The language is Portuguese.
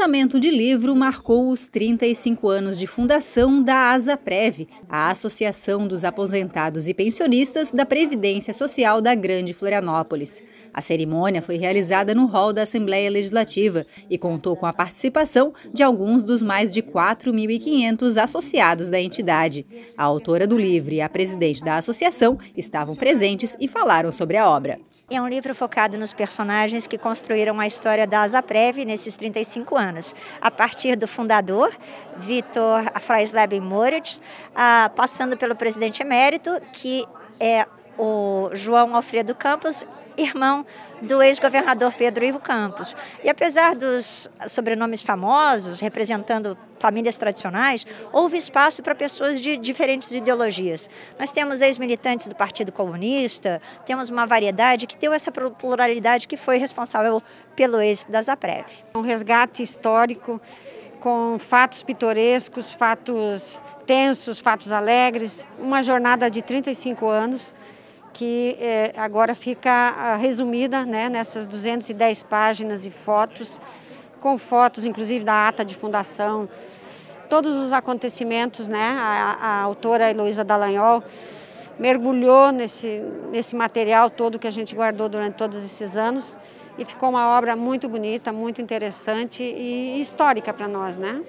lançamento de livro marcou os 35 anos de fundação da Asa Preve, a Associação dos Aposentados e Pensionistas da Previdência Social da Grande Florianópolis. A cerimônia foi realizada no hall da Assembleia Legislativa e contou com a participação de alguns dos mais de 4.500 associados da entidade. A autora do livro e a presidente da associação estavam presentes e falaram sobre a obra. É um livro focado nos personagens que construíram a história da Asa Preve nesses 35 anos anos, a partir do fundador, Vitor Freisleben Moritz, ah, passando pelo presidente emérito, que é o João Alfredo Campos irmão do ex-governador Pedro Ivo Campos. E apesar dos sobrenomes famosos, representando famílias tradicionais, houve espaço para pessoas de diferentes ideologias. Nós temos ex-militantes do Partido Comunista, temos uma variedade que deu essa pluralidade que foi responsável pelo êxito da Zaprev. Um resgate histórico com fatos pitorescos, fatos tensos, fatos alegres, uma jornada de 35 anos que é, agora fica ah, resumida né, nessas 210 páginas e fotos, com fotos inclusive da ata de fundação, todos os acontecimentos, né, a, a autora Heloísa Dallagnol mergulhou nesse, nesse material todo que a gente guardou durante todos esses anos e ficou uma obra muito bonita, muito interessante e histórica para nós, né?